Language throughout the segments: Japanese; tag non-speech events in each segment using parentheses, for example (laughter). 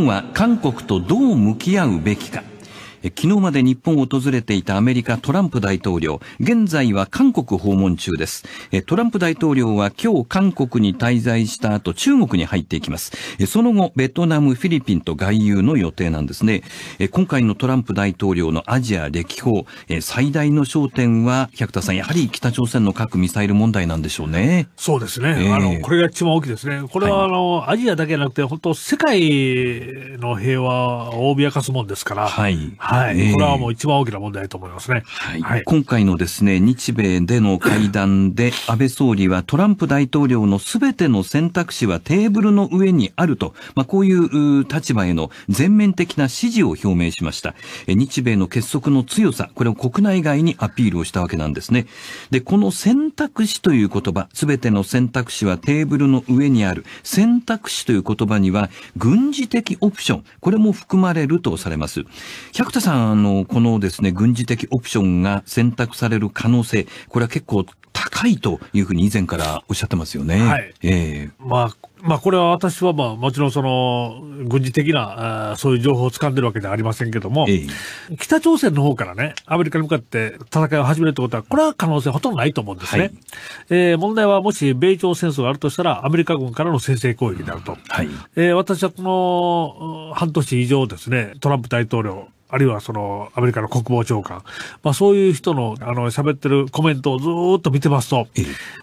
本は韓国とどう向き合うべきか昨日まで日本を訪れていたアメリカトランプ大統領、現在は韓国訪問中です。トランプ大統領は今日韓国に滞在した後、中国に入っていきます。その後、ベトナム、フィリピンと外遊の予定なんですね。今回のトランプ大統領のアジア歴訪、最大の焦点は、百田さん、やはり北朝鮮の核・ミサイル問題なんでしょうね。そうですね。えー、あの、これが一番大きいですね。これは、あの、アジアだけじゃなくて、本当世界の平和を脅かすもんですから。はい。はい、これはもう一番大きな問題だと思いますね、はい、はい、今回のですね日米での会談で (laughs) 安倍総理はトランプ大統領の全ての選択肢はテーブルの上にあると、まあ、こういう立場への全面的な支持を表明しました日米の結束の強さこれを国内外にアピールをしたわけなんですねでこの選択肢という言葉全ての選択肢はテーブルの上にある選択肢という言葉には軍事的オプションこれも含まれるとされます百田田さん、あの、このですね、軍事的オプションが選択される可能性、これは結構高いというふうに以前からおっしゃってますよね。はい。ええー、まあ、まあ、これは私はまあ、もちろんその、軍事的な、そういう情報を掴んでるわけではありませんけども、えー、北朝鮮の方からね、アメリカに向かって戦いを始めるってことは、これは可能性ほとんどないと思うんですね。はい、えー、問題はもし米朝戦争があるとしたら、アメリカ軍からの先制攻撃になると。はい、えー、私はこの、半年以上ですね、トランプ大統領、あるいはそのアメリカの国防長官、まあ、そういう人のあの喋ってるコメントをずっと見てますと、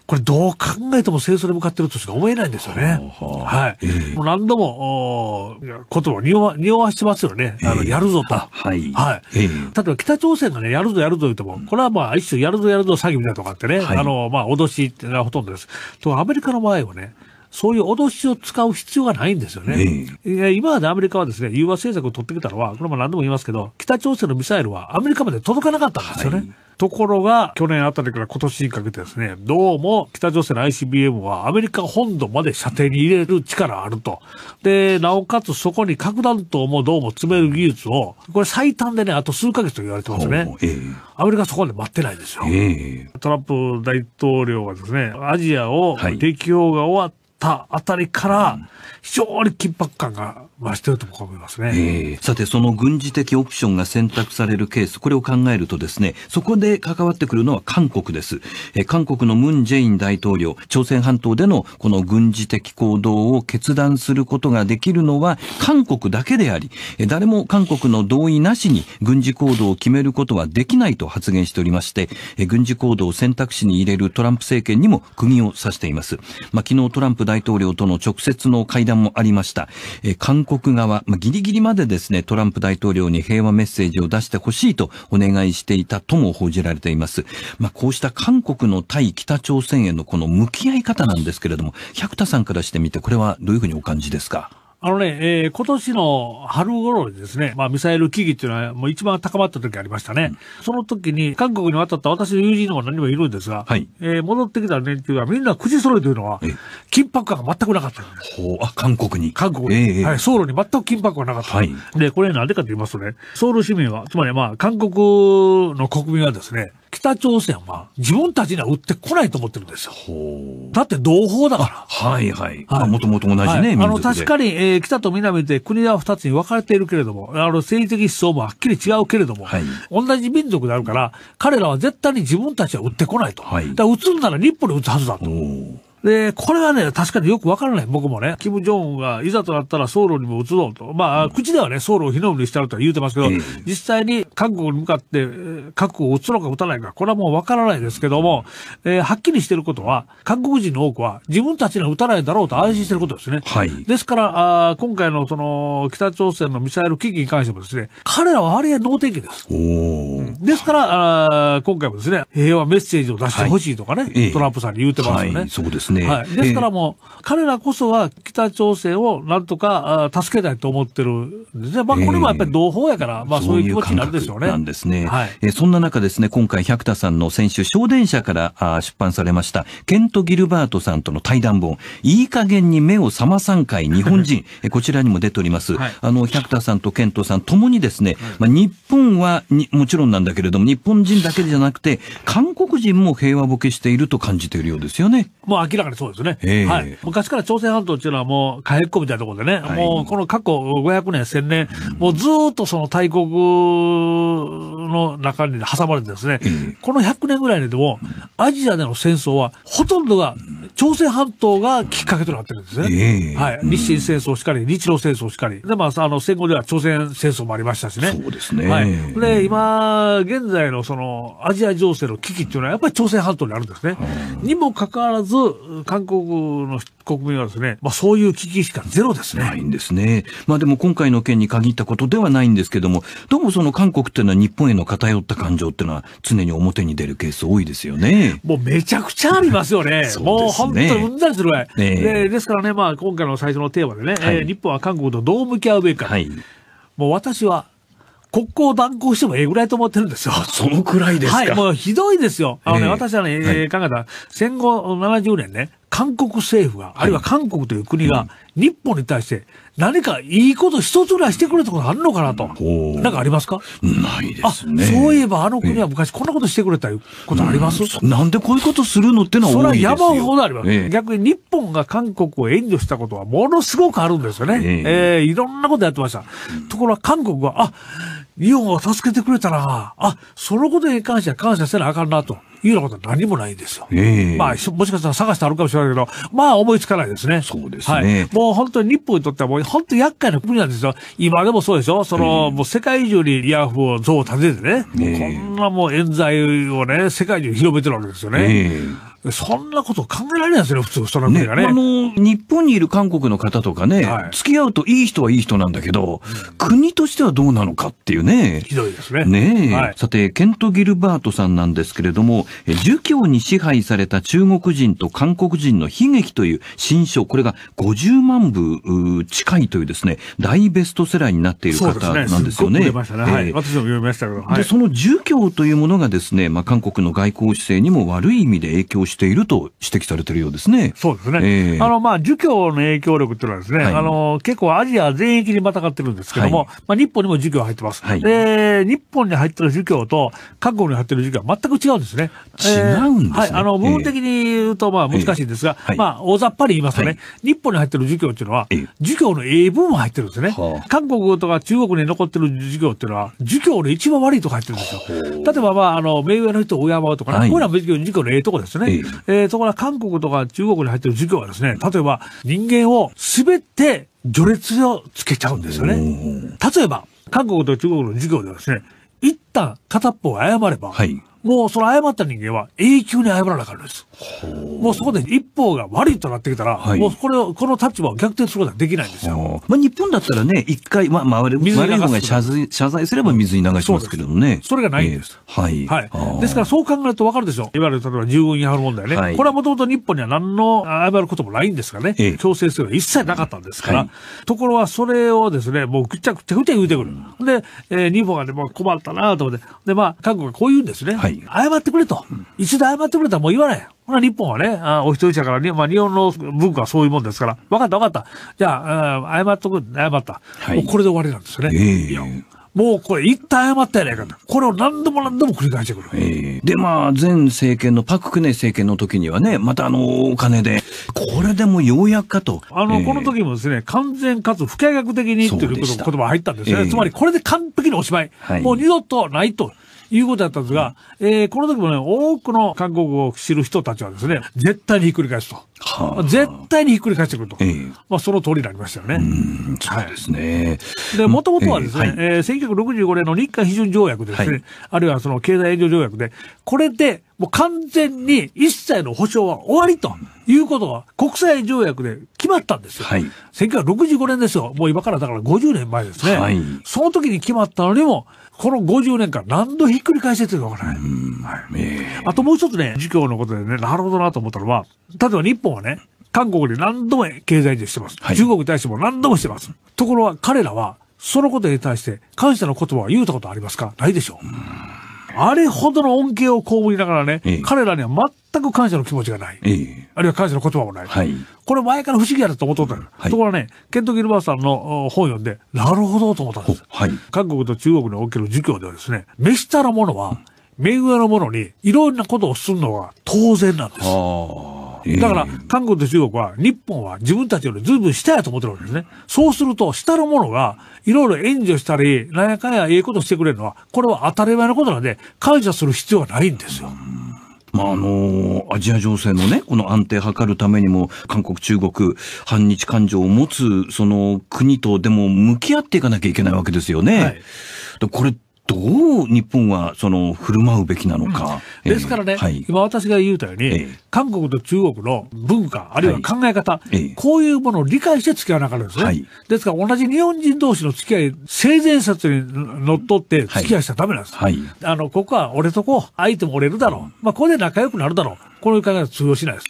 これどう考えても戦争に向かってるとしか思えないんですよね。はい。もう何度もお言葉を匂わ匂わしてますよね。あのやるぞと。はい。はい。例えば北朝鮮がね、やるぞやるぞ言っても、これはまあ一種やるぞやるぞ詐欺みたいなとかってね、あの、まあ脅しってのはほとんどです。とアメリカの場合はね、そういう脅しを使う必要がないんですよね。えー、今までアメリカはですね、融和政策を取ってきたのは、これも何度も言いますけど、北朝鮮のミサイルはアメリカまで届かなかったんですよね。はいところが、去年あたりから今年にかけてですね、どうも北朝鮮の ICBM はアメリカ本土まで射程に入れる力あると。で、なおかつそこに核弾頭もどうも詰める技術を、これ最短でね、あと数ヶ月と言われてますね。アメリカそこまで待ってないですよ。えー、トランプ大統領はですね、アジアを適用が終わって、はいたあたりから、非常に緊迫感が増していると思いますね、さて、その軍事的オプションが選択されるケース、これを考えるとですね、そこで関わってくるのは韓国です。え韓国のムン・ジェイン大統領、朝鮮半島でのこの軍事的行動を決断することができるのは韓国だけであり、誰も韓国の同意なしに軍事行動を決めることはできないと発言しておりまして、軍事行動を選択肢に入れるトランプ政権にも釘を刺しています。まあ、昨日トランプ大統領との直接の会談もありました。えー、韓国側、まあ、ギリギリまでですね、トランプ大統領に平和メッセージを出してほしいとお願いしていたとも報じられています。まあ、こうした韓国の対北朝鮮へのこの向き合い方なんですけれども、百田さんからしてみて、これはどういうふうにお感じですかあのね、えー、今年の春頃ですね、まあ、ミサイル危機っていうのはもう一番高まった時ありましたね。うん、その時に、韓国に渡った私の友人も何もいるんですが、はい、えー、戻ってきた連中はみんな口揃えというのは、緊迫感が全くなかったほう、あ、韓国に。韓国に。えー、はい、ソウルに全く緊迫がなかった。はい、で、これなんでかと言いますとね、ソウル市民は、つまりまあ、韓国の国民はですね、北朝鮮は自分たちには売ってこないと思ってるんですよ。だって同胞だから。はいはい。はい、もともと同じね、はい、あの、確かに、えー、北と南で国は二つに分かれているけれども、あの、政治的思想もはっきり違うけれども、はい、同じ民族であるから、彼らは絶対に自分たちは売ってこないと。はい、だから、撃つんなら日本に撃つはずだと。で、これはね、確かによくわからない、僕もね。キム・ジョンンが、いざとなったらソウルにも移ろうと。まあ、口ではね、ソウルを火の海にしたるとは言うてますけど、実際に韓国に向かって、核を撃つのか撃たないか、これはもうわからないですけども、えー、はっきりしてることは、韓国人の多くは、自分たちには撃たないだろうと安心してることですね。はい。ですから、あ今回のその、北朝鮮のミサイル危機に関してもですね、彼らはあれや能天気です。おですから、あ今回もですね、平和メッセージを出してほしいとかね、はい、トランプさんに言うてますよね。はい、そうです。ですね。はい、ですからもう、えー、彼らこそは北朝鮮をなんとか助けたいと思ってるんですね。まあ、これもやっぱり同胞やから、えー、まあそういう気持ちになるでしょうね。なんですね。はい、えー、そんな中ですね、今回百田さんの先週、小電車からあ出版されました、ケント・ギルバートさんとの対談本、いい加減に目を覚まさんかい日本人、(laughs) えこちらにも出ております。はい、あの、百田さんとケントさんともにですね、まあ、日本はにもちろんなんだけれども、日本人だけじゃなくて、韓国人も平和ボケしていると感じているようですよね。もう明らかにそうですね。えー、はい。昔から朝鮮半島っていうのはもう火薬庫みたいなところでね、はい、もうこの過去500年、1000年、もうずっとその大国の中に挟まれてですね、えー、この100年ぐらいでも、アジアでの戦争はほとんどが朝鮮半島がきっかけとなってるんですね。えー、はい。日清戦争しかり、日露戦争しかり。で、まあ、あの、戦後では朝鮮戦争もありましたしね。そうですね。はい。で、今、現在のその、アジア情勢の危機っていうのはやっぱり朝鮮半島にあるんですね。にもかかわらず、韓国の国民はですね、まあ、そういう危機しかゼロですね。ないんですね。まあでも今回の件に限ったことではないんですけども、どうもその韓国っていうのは日本への偏った感情っていうのは常に表に出るケース多いですよね。もうめちゃくちゃありますよね。(laughs) そうですねもう本当にうんざりするぐらい、で。ですからね、まあ今回の最初のテーマでね、はい、えー、日本は韓国とどう向き合うべきか。はい、もう私は国交断交してもええぐらいと思ってるんですよ。そのくらいですかはい、もうひどいですよ。あのね、えー、私はね、えー、考えたら、戦後70年ね、韓国政府が、あるいは韓国という国が、日本に対して何かいいこと一つぐらいしてくれたことあるのかなと。なんかありますかないですね。あ、そういえばあの国は昔こんなことしてくれたことあります、うん、なんでこういうことするのってのはそれは山ほどあります、え逆に日本が韓国を援助したことはものすごくあるんですよね。えええー、いろんなことやってました。ところが韓国は、あ、日本を助けてくれたら、あ、そのことに関しては感謝せなあかんなと。いうようなことは何もないんですよ。えー、まあ、もしかしたら探してあるかもしれないけど、まあ思いつかないですね。そうですね。はい、もう本当に日本にとってはもう本当に厄介な国なんですよ。今でもそうでしょその、えー、もう世界中にリアフを像を建ててね、えー、こんなもう冤罪をね、世界中に広めてるわけですよね。えーそんなこと考えられないですね、普通、その国がね、ね、あの、日本にいる韓国の方とかね、はい、付き合うといい人はいい人なんだけど、うん、国としてはどうなのかっていうね。ひどいですね。ねえ、はい、さて、ケント・ギルバートさんなんですけれども、儒教に支配された中国人と韓国人の悲劇という新書、これが50万部近いというですね、大ベストセラーになっている方なんですよね。そうですね。すねえー、はい、私も読みましたけど。で、その儒教というものがですね、まあ、韓国の外交姿勢にも悪い意味で影響していると指摘されてるようですね。そうですね。えー、あの、まあ、儒教の影響力っていうのはですね、はい、あの、結構アジア全域にまたがってるんですけども、はい、まあ、日本にも儒教入ってます。はい、で、日本に入ってる儒教と、韓国に入ってる儒教は全く違うんですね。違うんですね。えー、はい。あの、部分的に言うと、まあ、難しいんですが、えー、まあ、大雑把に言いますとね、日本に入ってる儒教っていうのは、儒教の英文も入ってるんですね。韓国とか中国に残ってる儒教っていうのは、儒教の一番悪いとこ入ってるんですよ。例えば、まあ、あの、名誉の人を敬うとかね、こういうのは儒教のええとこですね。し、えー、そこら韓国とか中国に入ってる授業はですね、例えば人間を全て序列をつけちゃうんですよね。例えば、韓国と中国の授業ではですね、一旦片っぽ謝れば、はい、もうその謝った人間は永久に謝らなかったんです。もうそこで一方が悪いとなってきたら、はい、もうこれを、この立場を逆転することはできないんですよ。まあ、日本だったらね、一回、まあ、回る、水悪い方が謝罪謝罪すれば水に流しますけどね。それがないんです。えー、はい。はい。ですからそう考えるとわかるでしょう。いわゆる、例えば従軍違反問題ね。はい、これはもともと日本には何の謝ることもないんですがね、えー、強制するのは一切なかったんですから、はい、ところはそれをですね、もうぐちゃぐちゃぐちゃ言うてくる。で、えー、日本がね、もう困ったなと思って、で、まあ、韓国がこう言うんですね。はい、謝ってくれと、一度謝ってくれたらもう言わない。ほな、日本はね、あお一人者から、まあ、日本の文化はそういうもんですから、分かった分かった。じゃあ、あ謝っとく、謝った。はい、もうこれで終わりなんですよね。えー、もうこれ、一旦謝ったやないかと。これを何度も何度も繰り返してくる。えー、で、まあ、前政権のパククネ政権の時にはね、またあの、お金で、これでもようやくかと。あの、えー、この時もですね、完全かつ不可逆的にという言葉入ったんですね。えー、つまり、これで完璧におしまい。はい、もう二度とないと。いうことだったんですが、うん、えー、この時もね、多くの韓国語を知る人たちはですね、絶対にひっくり返すと。はあ、絶対にひっくり返してくると、えー、まあ、その通りになりましたよね。うんそうですね。はい、で、もともとはですね、ええはい、えー、1965年の日韓批准条約ですね、はい、あるいはその経済援助条約で、これでもう完全に一切の保障は終わりということは国際条約で決まったんですよ。はい、1965年ですよ。もう今からだから50年前ですね。はい、その時に決まったのにも、この50年間何度ひっくり返してるかわからない。はい、あともう一つね、授業のことでね、なるほどなと思ったのは、例えば日本本はね、韓国で何度も経済でしてます。はい、中国に対しても何度もしてます。ところは彼らは、そのことに対して感謝の言葉は言うたことありますかないでしょう。あれほどの恩恵を被りながらね、ええ、彼らには全く感謝の気持ちがない。え、あるいは感謝の言葉もない。はい、これ前から不思議やと思っとった、うんはい、ところがね、ケント・ギルバーさんの本読んで、なるほどと思ったんです。はい、韓国と中国における儒教ではですね、目下の者は、目上の者にいろんなことをするのが当然なんです。だから、韓国と中国は、日本は自分たちよりずいぶん下やと思ってるわけですね。そうすると、下の者が、いろいろ援助したり、なんやかんやええことしてくれるのは、これは当たり前のことなんで、感謝する必要はないんですよ。まああのー、アジア情勢のね、この安定を図るためにも、韓国、中国、反日感情を持つ、その国とでも向き合っていかなきゃいけないわけですよね。はい、これどう日本はその振る舞うべきなのか。うん、ですからね、えー今私が言うたように、えー、韓国と中国の文化、あるいは考え方、はい、こういうものを理解して付き合わなかったんですね、はい、ですから同じ日本人同士の付き合い、性善説にのっとって付き合いしちゃダメなんです。あの、ここは俺とこう、相手も折れるだろう。まあ、ここで仲良くなるだろう。この考え方通用しないです。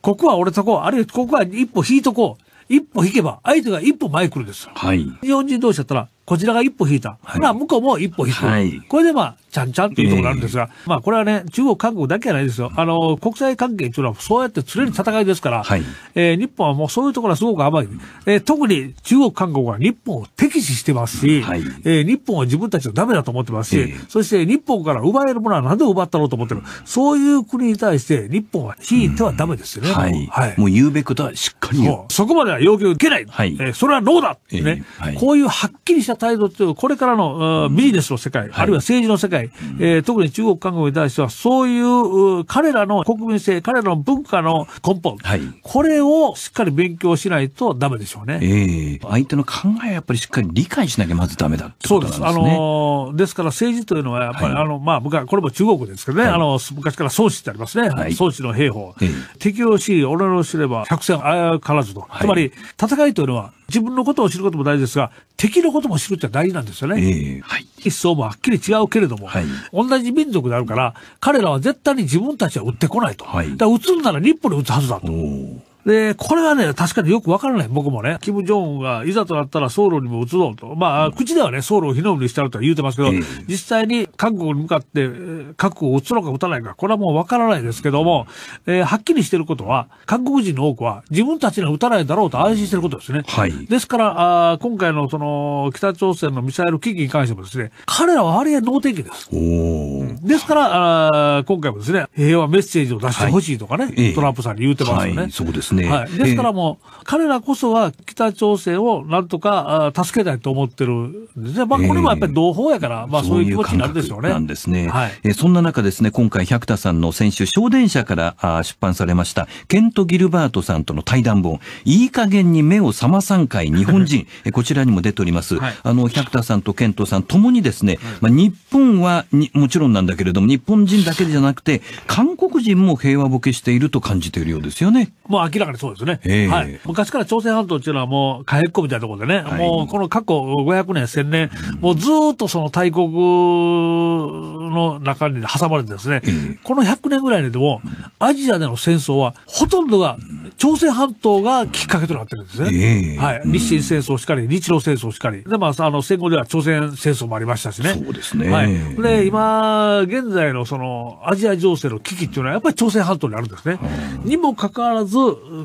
ここは俺とこう、あるいはここは一歩引いとこう。一歩引けば、相手が一歩前来るんです。はい。日本人同士だったら、こちらが一歩引いた。はい、まあ、向こうも一歩引た。はい、これでまあ、ちゃんちゃんというところがあるんですが、えー、まあ、これはね、中国、韓国だけじゃないですよ。あの、国際関係というのは、そうやって釣れる戦いですから、はい、えー、日本はもうそういうところはすごく甘い。えー、特に中国、韓国は日本を敵視してますし、はい、えー、日本は自分たちのダメだと思ってますし、えー、そして日本から奪えるものは何で奪ったろうと思ってる。そういう国に対して、日本は引いてはダメですよね。うん、はい。はい、もう言うべきことはしっかり言う。そこまでは要求受けない。はい、えー、それはノーだ、ね、えー、はい、こういうはっきりしたした態度という、これからの、ビジネスの世界、あるいは政治の世界、えー、特に中国、韓国に対しては、そういう彼らの国民性、彼らの文化の根本、はい、これをしっかり勉強しないとダメでしょうね。えー、相手の考えはやっぱりしっかり理解しなきゃまずダメだってことなんですね。そうです。あのー、ですから政治というのは、やっぱり、はい、あの、まあ、僕は、これも中国ですけどね、はい、あの、昔から宗子ってありますね。はい、宗子の兵法。えー、敵を知り、己を知れば、百戦あやからずと。はい、つまり、戦いというのは、自分のことを知ることも大事ですが、敵のこともするって大事なんですよね。はい、もはっきり違うけれども、同じ民族であるから、彼らは絶対に自分たちは撃ってこないと。だから、撃つんなら日本で撃つはずだと。で、これはね、確かによくわからない、僕もね。キム・ジョンンが、いざとなったらソウルにも移ろうと。まあ、口ではね、ソウルを火の海にしてあるとは言うてますけど、実際に韓国に向かって、核を移ろうか撃たないか、これはもうわからないですけども、えー、はっきりしてることは、韓国人の多くは、自分たちには撃たないだろうと安心してることですね。はい。ですから、あ今回のその、北朝鮮のミサイル危機に関してもですね、彼らはあれや能天気です。おですから、あ今回もですね、平和メッセージを出してほしいとかね、はい、トランプさんに言うてますよね。はい、そうですですね、はい、ですからもう、えー、彼らこそは北朝鮮をなんとか助けたいと思ってるんですね、まあ、これもやっぱり同胞やから、えー、まあ、そういう気持ちになるでしょうね。ううなんですね、はいえー、そんな中、ですね今回、百田さんの先週、昇電車からあ出版されました、ケント・ギルバートさんとの対談本、いい加減に目を覚まさんかい日本人、(laughs) こちらにも出ております、はい、あの百田さんとケントさんともにですね、まあ、日本はにもちろんなんだけれども、日本人だけじゃなくて、韓国人も平和ボケしていると感じているようですよね。もう明らかにそうですね。えー、はい。昔から朝鮮半島っていうのはもう、火薬庫みたいなところでね、はい、もうこの過去500年、1000年、うん、もうずっとその大国の中に挟まれてですね、えー、この100年ぐらいでも、アジアでの戦争は、ほとんどが、朝鮮半島がきっかけとなってるんですね。えー、はい。日清戦争しかり、日露戦争しかり。で、まあ、あの、戦後では朝鮮戦争もありましたしね。そうですね。はい。で、今、現在のその、アジア情勢の危機っていうのは、やっぱり朝鮮半島にあるんですね。にもかかわらず、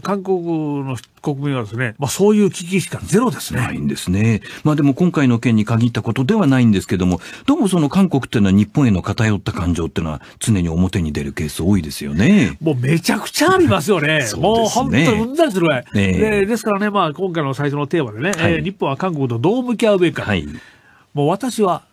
韓国の国民はですね、まあ、そういう危機しかゼロですね。ないんですね。まあでも今回の件に限ったことではないんですけども、どうもその韓国っていうのは日本への偏った感情っていうのは常に表に出るケース多いですよね。もうめちゃくちゃありますよね。(laughs) うねもう本当にうんざりするわい、で。ですからね、まあ今回の最初のテーマでね、はい、日本は韓国とどう向き合うべきか。はい、もう私は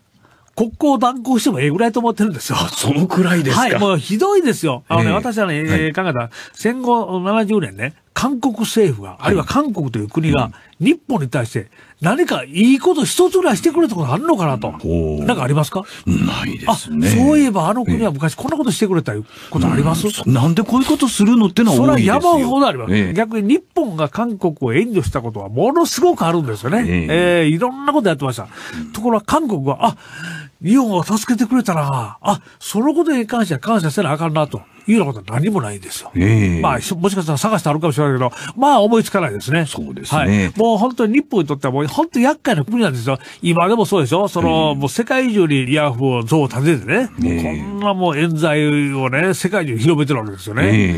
国交断交してもええぐらいと思ってるんですよ。そのくらいですかはい、もうひどいですよ。あのね、えー、私はね、えー、考えた、戦後70年ね、韓国政府が、あるいは韓国という国が、日本に対して何かいいこと一つぐらいしてくれたことあるのかなと。なんかありますかないですね。そういえばあの国は昔こんなことしてくれたことあります、うん、なんでこういうことするのってのはそれは山ほどあります、え逆に日本が韓国を援助したことはものすごくあるんですよね。えええー、いろんなことやってました。ところが韓国は、あ、日本を助けてくれたら、あ、そのことに関しては感謝せなあかんなと。いうようなことは何もないんですよ。えー、まあ、もしかしたら探してあるかもしれないけど、まあ思いつかないですね。そうですね。はい、もう本当に日本にとってはもう本当厄介な国なんですよ。今でもそうでしょその、もう世界中にヤフー像を立ててね、こんなもう冤罪をね、世界中に広めてるわけですよね。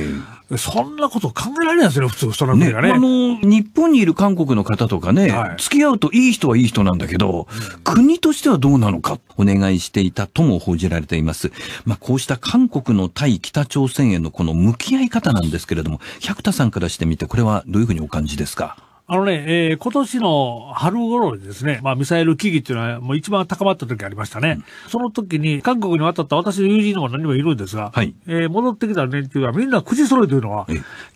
そんなこと考えられないですね、普通、人の国がね、ね、あの、日本にいる韓国の方とかね、はい、付き合うといい人はいい人なんだけど、うん、国としてはどうなのか、お願いしていたとも報じられています。まあ、こうした韓国の対北朝鮮へのこの向き合い方なんですけれども、百田さんからしてみて、これはどういうふうにお感じですかあのね、えー、今年の春頃ですね、まあ、ミサイル危機っていうのはもう一番高まった時ありましたね。うん、その時に、韓国に渡った私の友人の方何もいるんですが、はい、えー、戻ってきた連中はみんな口揃えというのは、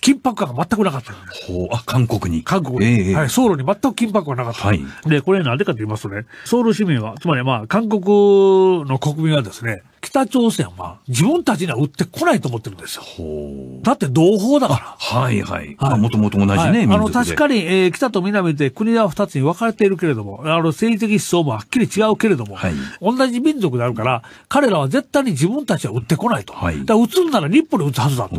緊迫感が全くなかったほう、あ、韓国に。韓国に。えー、はい、ソウルに全く緊迫感がなかった。はい、で、これなんでかと言いますとね、ソウル市民は、つまりまあ、韓国の国民はですね、北朝鮮は自分たちには売ってこないと思ってるんですよ。だって同胞だから。はいはい。はい、もともと同じね、はい、あの、確かに、えー、北と南で国は二つに分かれているけれども、あの、政治的思想もはっきり違うけれども、はい、同じ民族であるから、彼らは絶対に自分たちは売ってこないと。はい、だから、撃つんなら日本に撃つはずだと。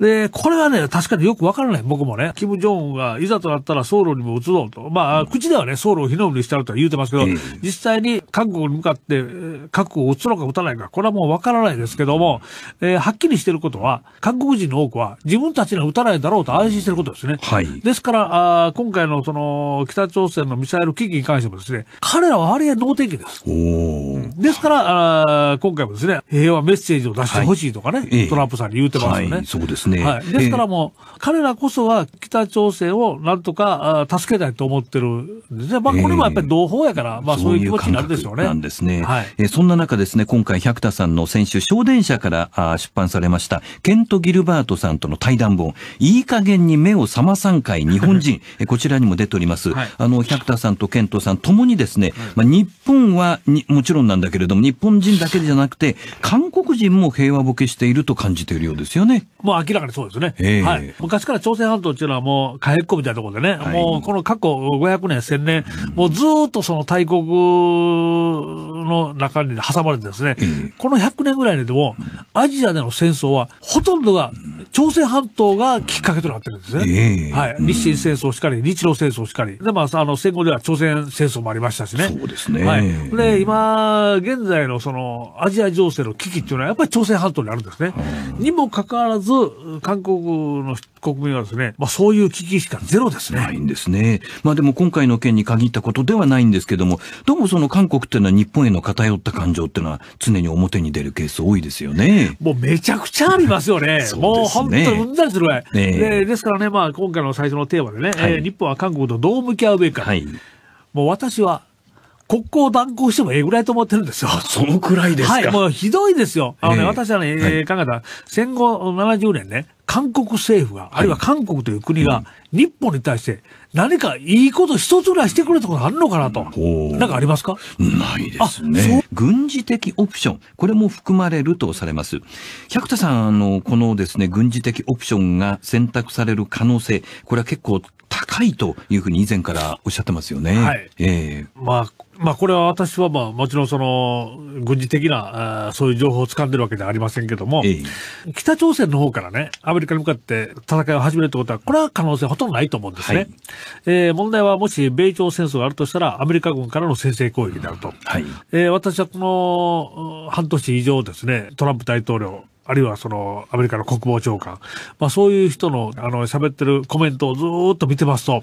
で、これはね、確かによくわからない、僕もね。キム・ジョンンが、いざとなったらソウルにも移ろうと。まあ、口ではね、ソウルを火の海にしてあるとは言うてますけど、実際に韓国に向かって、核を撃つのか撃たないか、これはもうわからないですけども、えー、はっきりしてることは、韓国人の多くは、自分たちには撃たないだろうと安心してることですね。はい。ですから、あ今回のその、北朝鮮のミサイル危機に関してもですね、彼らはあれや脳天気です。おですから、あ今回もですね、平和メッセージを出してほしいとかね、はい、トランプさんに言うてますよね。はい、そうですですね。はい、ですからもう、彼らこそは北朝鮮をなんとか助けたいと思ってるんですね。まあ、これもやっぱり同胞やから、えー、まあそういう気持ちになるでしょうね。ううなんですね。はい、えそんな中ですね、今回百田さんの先週、昇電車からあ出版されました、ケント・ギルバートさんとの対談本、いい加減に目を覚まさんかい日本人、(laughs) こちらにも出ております。はい、あの、百田さんとケントさんともにですね、まあ、日本はにもちろんなんだけれども、日本人だけじゃなくて、韓国人も平和ボケしていると感じているようですよね。もう明らかにそうですね。えー、はい。昔から朝鮮半島っていうのはもう、火薬庫みたいなところでね、はい、もうこの過去500年、1000年、うん、もうずっとその大国の中に挟まれてですね、えー、この100年ぐらいでも、アジアでの戦争は、ほとんどが朝鮮半島がきっかけとなってるんですね。えー、はい。日清戦争しかり、日露戦争しかり。で、まあ、あの、戦後では朝鮮戦争もありましたしね。そうですね。はい。で、今、現在のその、アジア情勢の危機っていうのは、やっぱり朝鮮半島にあるんですね。にもかかわらず、韓国の国民はですね、まあ、そういう危機しかゼロですね。ないんですね。まあでも今回の件に限ったことではないんですけども、どうもその韓国っていうのは日本への偏った感情っていうのは常に表に出るケース多いですよね。もうめちゃくちゃありますよね。(laughs) うねもう本当にうんざりするわ、い、ね、で。ですからね、まあ今回の最初のテーマでね、はい、えー、日本は韓国とどう向き合うべきか。はい、もう私は国交断交してもええぐらいと思ってるんですよ。そのくらいですかはい、もうひどいですよ。あのね、私はね、えー、考えた、戦後70年ね、韓国政府が、あるいは韓国という国が、日本に対して何かいいこと一つぐらいしてくれたことあるのかなと。なんかありますかないですね。軍事的オプション、これも含まれるとされます。百田さん、あの、このですね、軍事的オプションが選択される可能性、これは結構高いというふうに以前からおっしゃってますよね。はい。えー、まあ、まあこれは私はまあもちろんその軍事的なそういう情報を掴んでるわけではありませんけども、えー、北朝鮮の方からね、アメリカに向かって戦いを始めるってことは、これは可能性ほとんどないと思うんですね。はい、えー、問題はもし米朝戦争があるとしたら、アメリカ軍からの先制攻撃であると。はい、えー、私はこの半年以上ですね、トランプ大統領、あるいはそのアメリカの国防長官、まあ、そういう人のあの喋ってるコメントをずっと見てますと、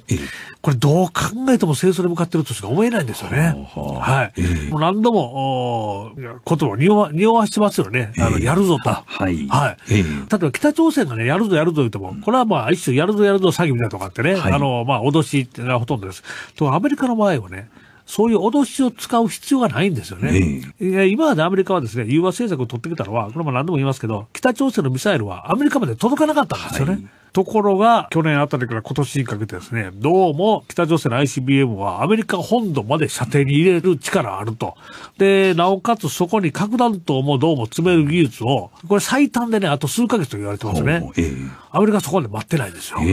これどう考えても戦争に向かってるとしか思えないんですよね。はい。もう何度もお言葉を匂わ匂わしてますよね。あのやるぞと。はい。はい。例えば北朝鮮がね、やるぞやるぞ言っても、これはまあ一種やるぞやるぞ詐欺みたいなとかってね、あの、まあ脅しってのはほとんどです。とアメリカの場合はね、そういう脅しを使う必要がないんですよね。えー、今までアメリカはですね、融和政策を取ってきたのは、これも何度も言いますけど、北朝鮮のミサイルはアメリカまで届かなかったんですよね。はいところが、去年あたりから今年にかけてですね、どうも北朝鮮の ICBM はアメリカ本土まで射程に入れる力あると。で、なおかつそこに核弾頭もどうも詰める技術を、これ最短でね、あと数ヶ月と言われてますね。アメリカそこまで待ってないんですよ。え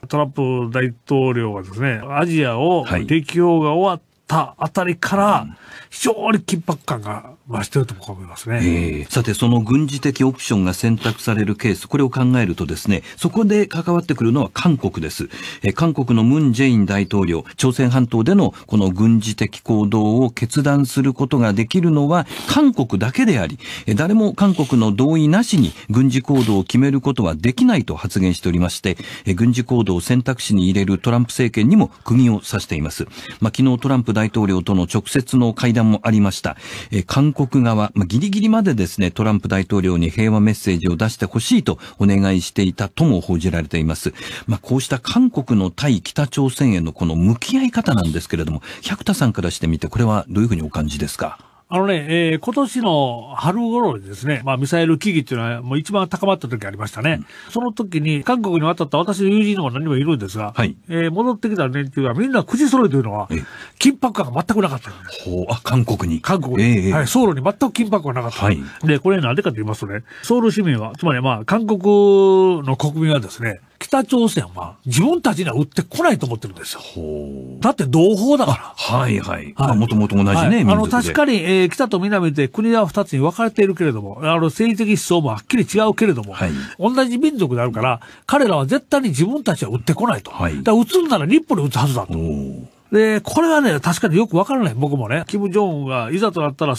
ー、トランプ大統領はですね、アジアを適用が終わって、はいたあたりから、非常に緊迫感が増していると思いますね、さて、その軍事的オプションが選択されるケース、これを考えるとですね、そこで関わってくるのは韓国です。え韓国のムン・ジェイン大統領、朝鮮半島でのこの軍事的行動を決断することができるのは韓国だけであり、誰も韓国の同意なしに軍事行動を決めることはできないと発言しておりまして、軍事行動を選択肢に入れるトランプ政権にも釘を刺しています。まあ、昨日トランプ大統領との直接の会談もありました。え韓国側、まあ、ギリギリまでですね、トランプ大統領に平和メッセージを出してほしいとお願いしていたとも報じられています。まあ、こうした韓国の対北朝鮮へのこの向き合い方なんですけれども、百田さんからしてみて、これはどういうふうにお感じですかあのね、えー、今年の春頃ですね、まあ、ミサイル危機っていうのはもう一番高まった時ありましたね。うん、その時に、韓国に渡った私の友人の方何もいるんですが、はい、えー、戻ってきた連中はみんな口揃えというのは、緊迫感が全くなかったほう、あ、韓国に。韓国に。えー、はい、ソウルに全く緊迫感がなかった。はい、で、これなんでかと言いますとね、ソウル市民は、つまりまあ、韓国の国民はですね、北朝鮮は自分たちには売ってこないと思ってるんですよ。だって同胞だから。はいはい。はい、もともと同じね、はい、あの、確かに、えー、北と南で国は二つに分かれているけれども、あの、政治的思想もはっきり違うけれども、はい、同じ民族であるから、彼らは絶対に自分たちは売ってこないと。はい、だから、撃つんなら日本に撃つはずだと。で、これはね、確かによくわからない。僕もね、キム・ジョンがいざとなったら